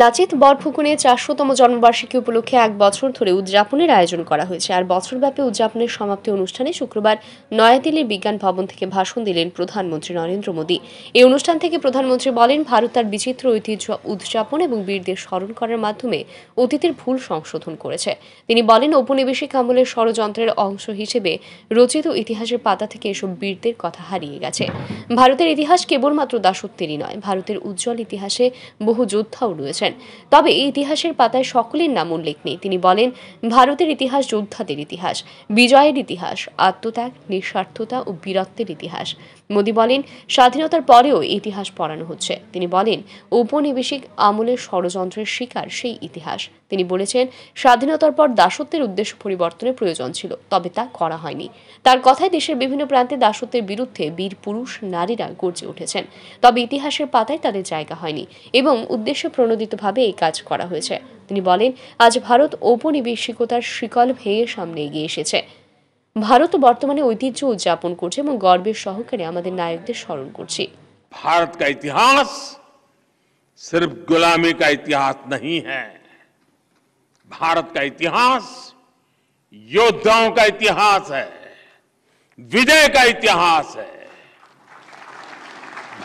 লাচিত বরফুকুনে চারশোতম জন্মবার্ষিকী উপলক্ষে এক বছর ধরে উদযাপনের আয়োজন করা হয়েছে আর বছরব্যাপী উদযাপনের সমাপ্তি অনুষ্ঠানে শুক্রবার নয়াদিল্লির বিজ্ঞান ভবন থেকে ভাষণ দিলেন প্রধানমন্ত্রী নরেন্দ্র মোদী এই অনুষ্ঠান থেকে প্রধানমন্ত্রী বলেন ভারত তার বিচিত্র ঐতিহ্য উদযাপন এবং বীরদের স্মরণ করার মাধ্যমে অতীতের ভুল সংশোধন করেছে তিনি বলেন ঔপনিবেশিক আমলের ষড়যন্ত্রের অংশ হিসেবে রচিত ইতিহাসের পাতা থেকে এসব বীরদের কথা হারিয়ে গেছে ভারতের ইতিহাস কেবলমাত্র দাসত্বেরই নয় ভারতের উজ্জ্বল ইতিহাসে বহু যোদ্ধাও রয়েছে করেছেন তবে এই ইতিহাসের পাতায় সকলের নাম উল্লেখ নেই তিনি বলেন ভারতের ইতিহাস যোদ্ধাদের ইতিহাস বিজয়ের ইতিহাস আত্মত্যাগ নিঃস্বার্থতা ও বীরত্বের ইতিহাস মোদী বলেন স্বাধীনতার পরেও ইতিহাস পড়ানো হচ্ছে তিনি বলেন ঔপনিবেশিক আমলের ষড়যন্ত্রের শিকার সেই ইতিহাস তিনি বলেছেন স্বাধীনতার পর দাসত্বের উদ্দেশ্য পরিবর্তনের প্রয়োজন ছিল তবে তা করা হয়নি তার কথায় দেশের বিভিন্ন প্রান্তে দাসত্বের বিরুদ্ধে বীর পুরুষ নারীরা গর্জে উঠেছেন তবে ইতিহাসের পাতায় তাদের জায়গা হয়নি এবং উদ্দেশ্য প্রণোদিত পরিকল্পিতভাবে এই কাজ করা হয়েছে তিনি বলেন আজ ভারত ঔপনিবেশিকতার শিকল ভেঙে সামনে এগিয়ে এসেছে ভারত বর্তমানে ঐতিহ্য উদযাপন করছে এবং গর্বের সহকারে আমাদের নায়কদের স্মরণ করছি ভারত কা ইতিহাস সিফ गुलामी का ইতিহাস नहीं হ্যাঁ ভারত का ইতিহাস যোদ্ধাও का ইতিহাস হিজয় হ্যাঁ। विजय ইতিহাস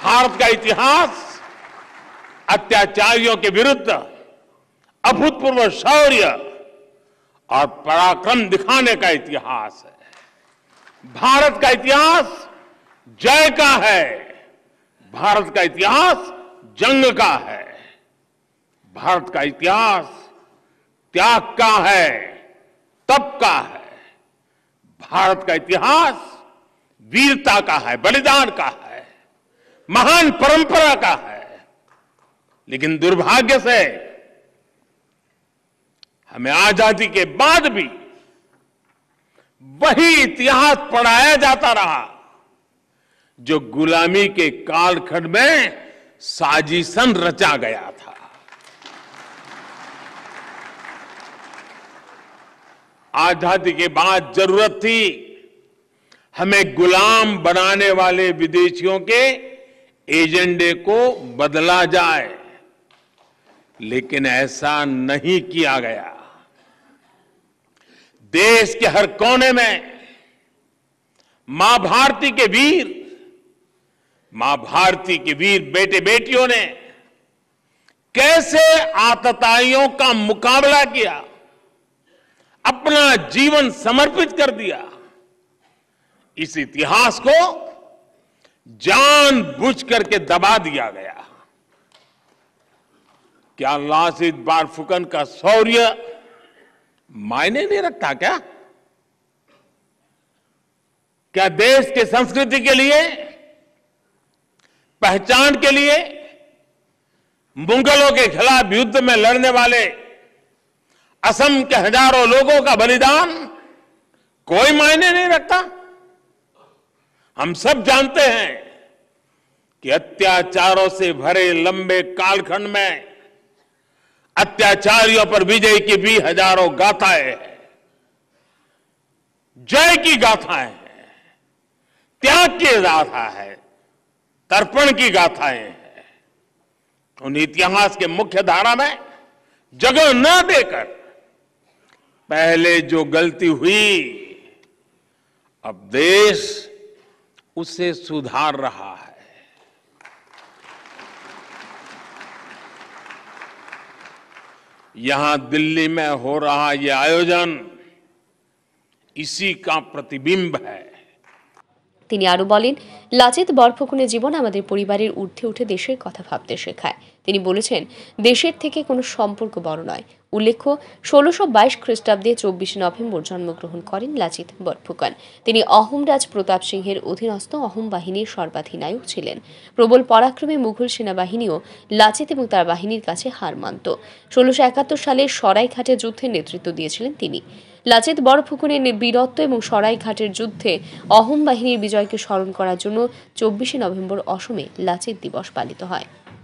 হারত হ্যাঁ। है ইতিহাস अत्याचारियों के विरुद्ध अभूतपूर्व शौर्य और पराक्रम दिखाने का इतिहास है भारत का इतिहास जय का है भारत का इतिहास जंग का है भारत का इतिहास त्याग का है तप का है भारत का इतिहास वीरता का है बलिदान का है महान परंपरा का है लेकिन दुर्भाग्य से हमें आजादी के बाद भी वही इतिहास पढ़ाया जाता रहा जो गुलामी के कालखंड में साजिशन रचा गया था आजादी के बाद जरूरत थी हमें गुलाम बनाने वाले विदेशियों के एजेंडे को बदला जाए लेकिन ऐसा नहीं किया गया देश के हर कोने में मां भारती के वीर मां भारती के वीर बेटे बेटियों ने कैसे आतताइयों का मुकाबला किया अपना जीवन समर्पित कर दिया इस इतिहास को जान बुझ करके दबा दिया गया क्या बार बारफुकन का शौर्य मायने नहीं रखता क्या क्या देश के संस्कृति के लिए पहचान के लिए मुगलों के खिलाफ युद्ध में लड़ने वाले असम के हजारों लोगों का बलिदान कोई मायने नहीं रखता हम सब जानते हैं कि अत्याचारों से भरे लंबे कालखंड में अत्याचारियों पर विजय की भी हजारों गाथाएं हैं जय की गाथाएं हैं त्याग की गाथा है तर्पण की गाथाएं हैं उन इतिहास के मुख्य धारा में जगह न देकर पहले जो गलती हुई अब देश उसे सुधार रहा है यहां दिल्ली में हो रहा ये आयोजन इसी का प्रतिबिंब है তিনি আরো বলেন লাচিত বরফুকনের জীবন আমাদের পরিবারের ঊর্ধ্বে উঠে দেশের কথা ভাবতে শেখায় তিনি বলেছেন দেশের থেকে কোনো সম্পর্ক বড় নয় উল্লেখ্য ষোলোশো বাইশ খ্রিস্টাব্দে চব্বিশে নভেম্বর জন্মগ্রহণ করেন লাচিত বরফুকান তিনি অহমরাজ প্রতাপ সিংহের অধীনস্থ অহম বাহিনীর সর্বাধিনায়ক ছিলেন প্রবল পরাক্রমে মুঘল সেনাবাহিনীও লাচিত এবং তার বাহিনীর কাছে হার মানত ষোলোশো একাত্তর সালে সরাইঘাটে যুদ্ধের নেতৃত্ব দিয়েছিলেন তিনি লাচিত বরফুকনের বীরত্ব এবং সরাইঘাটের যুদ্ধে অহম বাহিনীর বিজয়কে স্মরণ করার জন্য চব্বিশে নভেম্বর অসমে লাচিত দিবস পালিত হয়